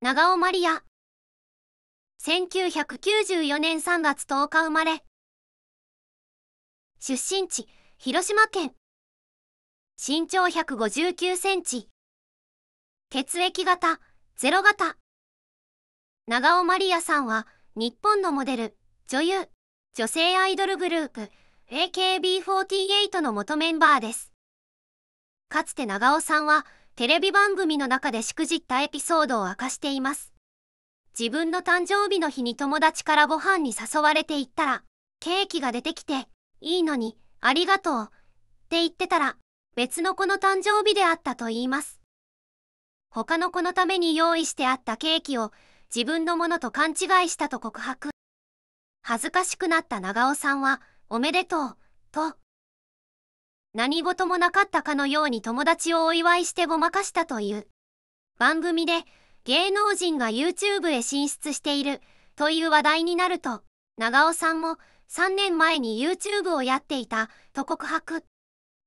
長尾マリア1994年3月10日生まれ出身地広島県身長159センチ血液型0型長尾マリアさんは日本のモデル女優女性アイドルグループ AKB48 の元メンバーですかつて長尾さんはテレビ番組の中でしくじったエピソードを明かしています。自分の誕生日の日に友達からご飯に誘われて行ったら、ケーキが出てきて、いいのに、ありがとう、って言ってたら、別の子の誕生日であったと言います。他の子のために用意してあったケーキを自分のものと勘違いしたと告白。恥ずかしくなった長尾さんは、おめでとう、と、何事もなかったかのように友達をお祝いしてごまかしたという。番組で芸能人が YouTube へ進出しているという話題になると、長尾さんも3年前に YouTube をやっていたと告白。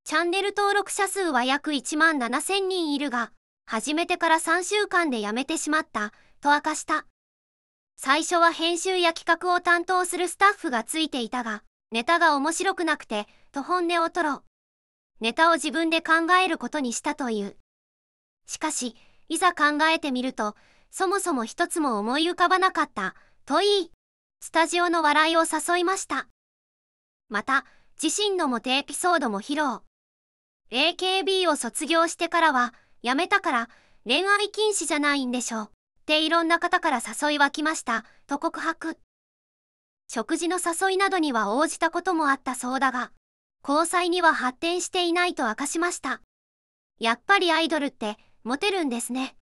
チャンネル登録者数は約1万7000人いるが、始めてから3週間でやめてしまったと明かした。最初は編集や企画を担当するスタッフがついていたが、ネタが面白くなくて、と本音を吐露。ネタを自分で考えることにしたという。しかし、いざ考えてみると、そもそも一つも思い浮かばなかった、と言い、スタジオの笑いを誘いました。また、自身のモテエピソードも披露。AKB を卒業してからは、辞めたから、恋愛禁止じゃないんでしょう。っていろんな方から誘いは来ました、と告白。食事の誘いなどには応じたこともあったそうだが、交際には発展していないと明かしました。やっぱりアイドルってモテるんですね。